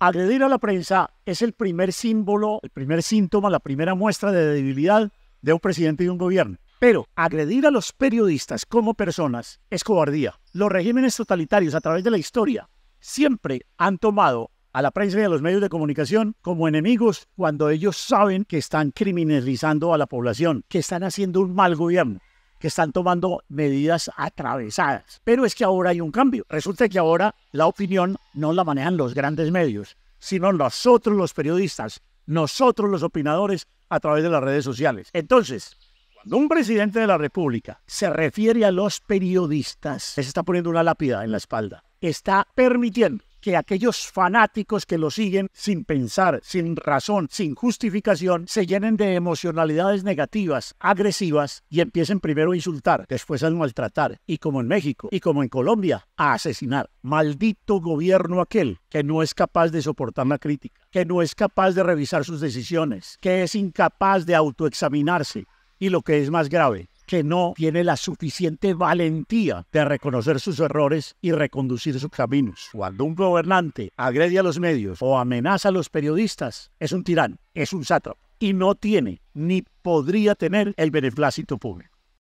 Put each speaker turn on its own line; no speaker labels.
Agredir a la prensa es el primer símbolo, el primer síntoma, la primera muestra de debilidad de un presidente y de un gobierno. Pero agredir a los periodistas como personas es cobardía. Los regímenes totalitarios a través de la historia siempre han tomado a la prensa y a los medios de comunicación como enemigos cuando ellos saben que están criminalizando a la población, que están haciendo un mal gobierno que están tomando medidas atravesadas. Pero es que ahora hay un cambio. Resulta que ahora la opinión no la manejan los grandes medios, sino nosotros los periodistas, nosotros los opinadores a través de las redes sociales. Entonces, cuando un presidente de la República se refiere a los periodistas, se está poniendo una lápida en la espalda. Está permitiendo que aquellos fanáticos que lo siguen sin pensar, sin razón, sin justificación, se llenen de emocionalidades negativas, agresivas y empiecen primero a insultar, después a maltratar y como en México y como en Colombia, a asesinar. Maldito gobierno aquel que no es capaz de soportar la crítica, que no es capaz de revisar sus decisiones, que es incapaz de autoexaminarse y lo que es más grave, que no tiene la suficiente valentía de reconocer sus errores y reconducir sus caminos. Cuando un gobernante agrede a los medios o amenaza a los periodistas, es un tirán, es un sátrapa y no tiene ni podría tener el beneplácito público.